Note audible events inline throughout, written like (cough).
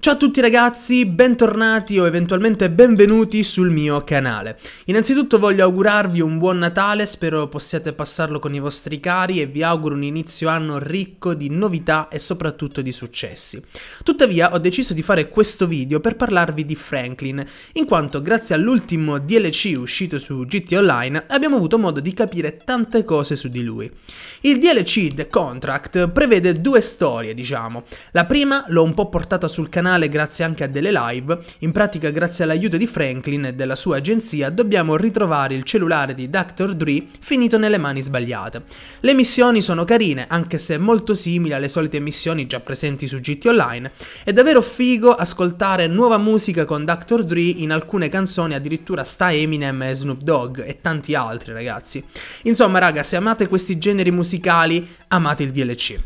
Ciao a tutti ragazzi, bentornati o eventualmente benvenuti sul mio canale. Innanzitutto voglio augurarvi un buon Natale, spero possiate passarlo con i vostri cari e vi auguro un inizio anno ricco di novità e soprattutto di successi. Tuttavia ho deciso di fare questo video per parlarvi di Franklin, in quanto grazie all'ultimo DLC uscito su GT Online abbiamo avuto modo di capire tante cose su di lui. Il DLC The Contract prevede due storie, diciamo. La prima l'ho un po' portata sul canale canale grazie anche a delle live, in pratica grazie all'aiuto di Franklin e della sua agenzia dobbiamo ritrovare il cellulare di Dr. Dre finito nelle mani sbagliate. Le missioni sono carine, anche se molto simili alle solite missioni già presenti su GT Online, è davvero figo ascoltare nuova musica con Dr. Dre in alcune canzoni addirittura sta Eminem e Snoop Dogg e tanti altri ragazzi. Insomma raga, se amate questi generi musicali, amate il DLC.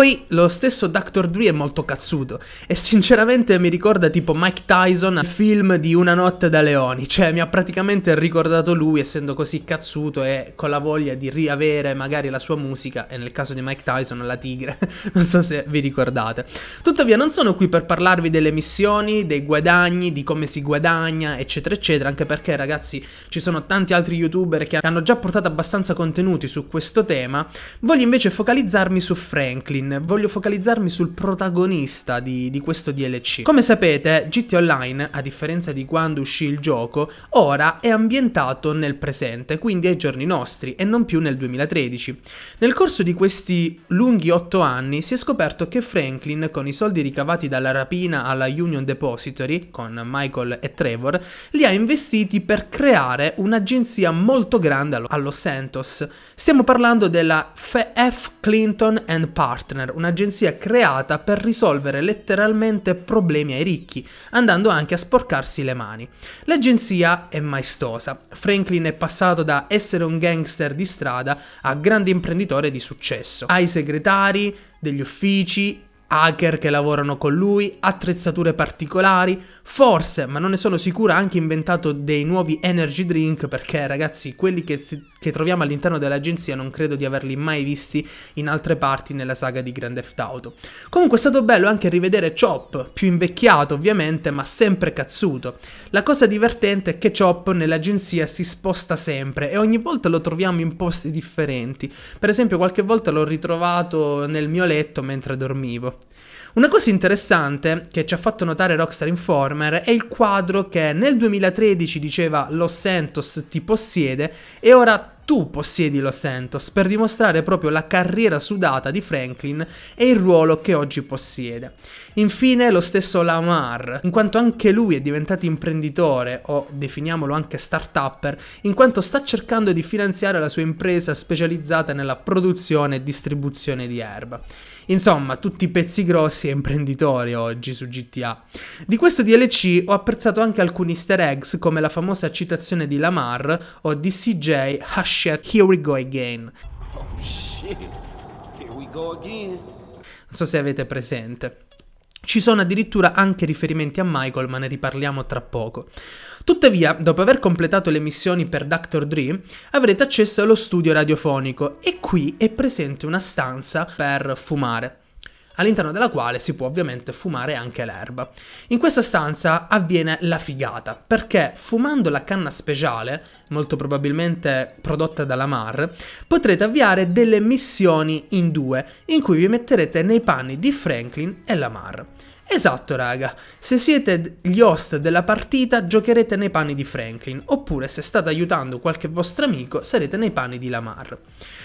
Poi lo stesso Dr. Dre è molto cazzuto e sinceramente mi ricorda tipo Mike Tyson al film di Una notte da leoni, cioè mi ha praticamente ricordato lui essendo così cazzuto e con la voglia di riavere magari la sua musica e nel caso di Mike Tyson la tigre, (laughs) non so se vi ricordate. Tuttavia non sono qui per parlarvi delle missioni, dei guadagni, di come si guadagna eccetera eccetera, anche perché ragazzi ci sono tanti altri youtuber che hanno già portato abbastanza contenuti su questo tema, voglio invece focalizzarmi su Franklin voglio focalizzarmi sul protagonista di, di, questo DLC. Come sapete, GT Online, a differenza di quando uscì il gioco, ora è ambientato nel presente, quindi ai giorni nostri e non più nel 2013. Nel corso di questi lunghi 8 anni si è scoperto che Franklin, con i soldi ricavati dalla rapina alla Union Depository, con Michael e Trevor, li ha investiti per creare un'agenzia molto grande a Los Santos. Stiamo parlando della F. Clinton and Partners Partner, un'agenzia creata per risolvere letteralmente problemi ai ricchi, andando anche a sporcarsi le mani. L'agenzia è maestosa. Franklin è passato da essere un gangster di strada a grande imprenditore di successo. Ha i segretari, degli uffici hacker che lavorano con lui, attrezzature particolari, forse, ma non ne sono sicura, ha anche inventato dei nuovi energy drink perché ragazzi, quelli che, si, che, troviamo all'interno dell'agenzia non credo di averli mai visti in altre parti nella saga di Grand Theft Auto. Comunque è stato bello anche rivedere Chop, più invecchiato ovviamente, ma sempre cazzuto. La cosa divertente è che Chop nell'agenzia si sposta sempre e ogni volta lo troviamo in posti differenti. Per esempio qualche volta l'ho ritrovato nel mio letto mentre dormivo. Una cosa interessante che ci ha fatto notare Rockstar Informer è il quadro che nel 2013 diceva Los Santos ti possiede e ora tu possiedi Los Santos per dimostrare proprio la carriera sudata di Franklin e il ruolo che oggi possiede. Infine lo stesso Lamar, in quanto anche lui è diventato imprenditore o definiamolo anche start-upper, in quanto sta cercando di finanziare la sua impresa specializzata nella produzione e distribuzione di erba. Insomma, tutti pezzi grossi e imprenditori oggi su GTA. Di questo DLC ho apprezzato anche alcuni easter eggs come la famosa citazione di Lamar o DCJ CJ shit, here we go again. Oh shit, here we go again. Non so se avete presente. Ci sono addirittura anche riferimenti a Michael, ma ne riparliamo tra poco. Tuttavia, dopo aver completato le missioni per Dr. Dre, avrete accesso allo studio radiofonico e qui è presente una stanza per fumare all'interno della quale si può ovviamente fumare anche l'erba. In questa stanza avviene la figata, perché fumando la canna speciale, molto probabilmente prodotta dalla Mar, potrete avviare delle missioni in due, in cui vi metterete nei panni di Franklin e la Mar. Esatto, raga. Se siete gli host della partita, giocherete nei panni di Franklin, oppure se state aiutando qualche vostro amico, sarete nei panni di Lamar.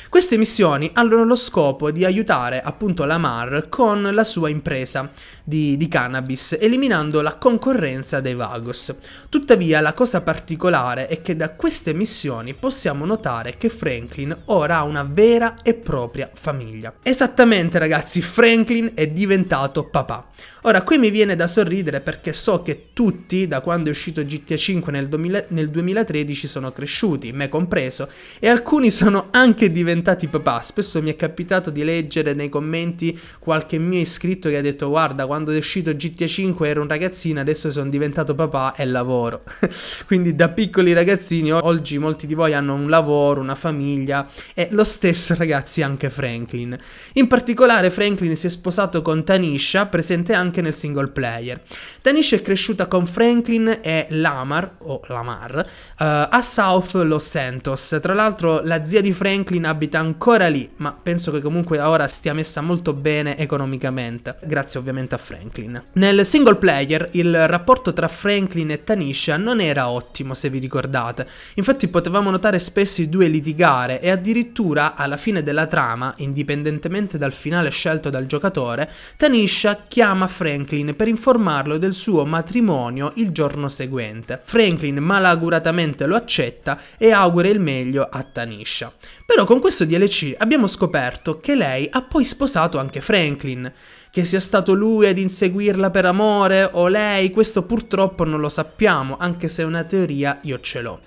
Queste missioni hanno lo scopo di aiutare appunto Lamar con la sua impresa, di, di cannabis, eliminando la concorrenza dei Vagos. Tuttavia la cosa particolare è che da queste missioni possiamo notare che Franklin ora ha una vera e propria famiglia. Esattamente ragazzi, Franklin è diventato papà. Ora qui mi viene da sorridere perché so che tutti da quando è uscito GTA 5 nel, nel 2013 sono cresciuti, me compreso, e alcuni sono anche diventati papà. Spesso mi è capitato di leggere nei commenti qualche mio iscritto che ha detto guarda quando quando è uscito GTA 5 ero un ragazzino, adesso sono diventato papà e lavoro. (laughs) Quindi da piccoli ragazzini oggi molti di voi hanno un lavoro, una famiglia e lo stesso (laughs) ragazzi anche Franklin. In particolare Franklin si è sposato con Tanisha, presente anche nel single player. Tanisha è cresciuta con Franklin e Lamar, o Lamar, uh, a South Los Santos. Tra l'altro la zia di Franklin abita ancora lì, ma penso che comunque ora stia messa molto bene economicamente, grazie ovviamente a Franklin. Nel single player il rapporto tra Franklin e Tanisha non era ottimo se vi ricordate, infatti potevamo notare spesso i due litigare e addirittura alla fine della trama, indipendentemente dal finale scelto dal giocatore, Tanisha chiama Franklin per informarlo del suo matrimonio il giorno seguente. Franklin malauguratamente lo accetta e augura il meglio a Tanisha. Però con questo DLC abbiamo scoperto che lei ha poi sposato anche Franklin che sia stato lui ad inseguirla per amore o lei, questo purtroppo non lo sappiamo, anche se una teoria io ce l'ho.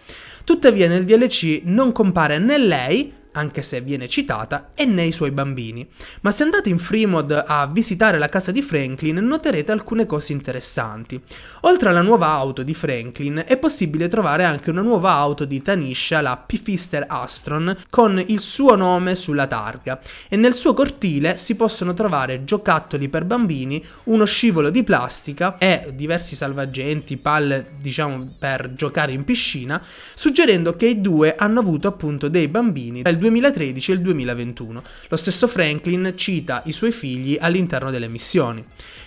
Tuttavia nel DLC non compare né lei anche se viene citata, e nei suoi bambini. Ma se andate in Fremod a visitare la casa di Franklin noterete alcune cose interessanti. Oltre alla nuova auto di Franklin è possibile trovare anche una nuova auto di Tanisha, la Pifister Astron, con il suo nome sulla targa e nel suo cortile si possono trovare giocattoli per bambini, uno scivolo di plastica e diversi salvagenti, palle diciamo per giocare in piscina, suggerendo che i due hanno avuto appunto dei bambini tra il 2013 e il 2021. Lo stesso Franklin cita i suoi figli all'interno delle missioni.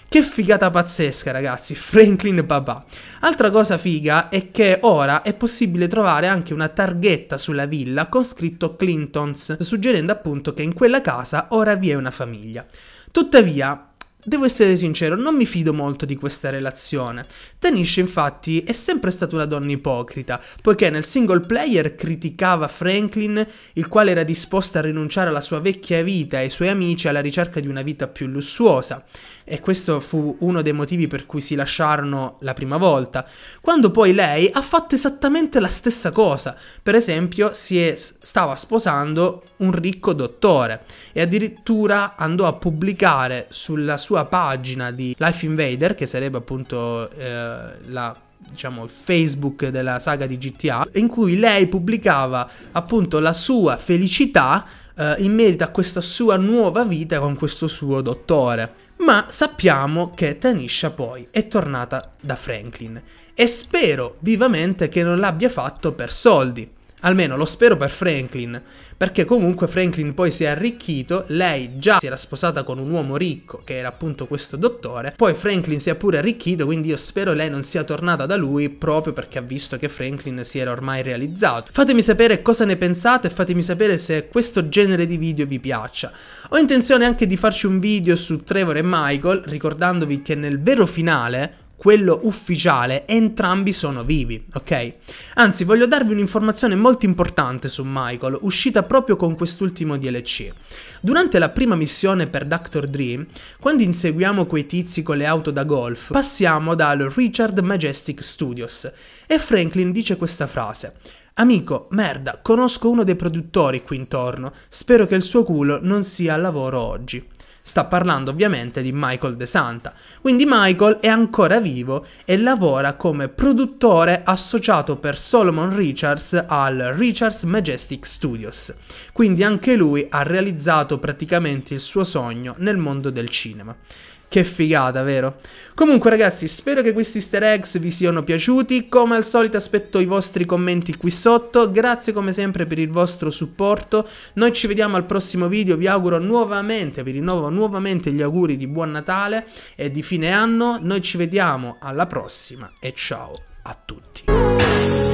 Che figata pazzesca, ragazzi, (laughs) Franklin papà. Altra cosa figa è che ora è possibile trovare anche una targhetta sulla villa con scritto Clintons, suggerendo appunto che in quella casa ora vi è una famiglia. Tuttavia, Devo essere sincero, non mi fido molto di questa relazione. Tanisha, infatti è sempre stata una donna ipocrita, poiché nel single player criticava Franklin, il quale era disposto a rinunciare alla sua vecchia vita e ai suoi amici alla ricerca di una vita più lussuosa e questo fu uno dei motivi per cui si lasciarono la prima volta, quando poi lei ha fatto esattamente la stessa cosa, per esempio è, stava sposando un ricco dottore e addirittura andò a pubblicare sulla sua pagina di Life Invader, che sarebbe appunto eh, la diciamo, il Facebook della saga di GTA, in cui lei pubblicava appunto la sua felicità eh, in merito a questa sua nuova vita con questo suo dottore ma sappiamo che Tanisha poi è tornata da Franklin e spero vivamente che non l'abbia fatto per soldi. Almeno lo spero per Franklin, perché comunque Franklin poi si è arricchito, lei già si era sposata con un uomo ricco, che era appunto questo dottore, poi Franklin si è pure arricchito, quindi io spero lei non sia tornata da lui proprio perché ha visto che Franklin si era ormai realizzato. Fatemi sapere cosa ne pensate e fatemi sapere se questo genere di video vi piaccia. Ho intenzione anche di farci un video su Trevor e Michael, ricordandovi che nel vero finale quello ufficiale, entrambi sono vivi, ok? Anzi, voglio darvi un'informazione molto importante su Michael, uscita proprio con quest'ultimo DLC. Durante la prima missione per Dr. Dream, quando inseguiamo quei tizi con le auto da golf, passiamo dal Richard Majestic Studios e Franklin dice questa frase. Amico, merda, conosco uno dei produttori qui intorno, spero che il suo culo non sia al lavoro oggi. Sta parlando ovviamente di Michael De Santa. Quindi Michael è ancora vivo e lavora come produttore associato per Solomon Richards al Richards Majestic Studios. Quindi anche lui ha realizzato praticamente il suo sogno nel mondo del cinema. Che figata, vero? Comunque ragazzi, spero che questi easter eggs vi siano piaciuti, come al solito aspetto i vostri commenti qui sotto, grazie come sempre per il vostro supporto, noi ci vediamo al prossimo video, vi auguro nuovamente, vi rinnovo nuovamente gli auguri di buon Natale e di fine anno, noi ci vediamo alla prossima e ciao a tutti.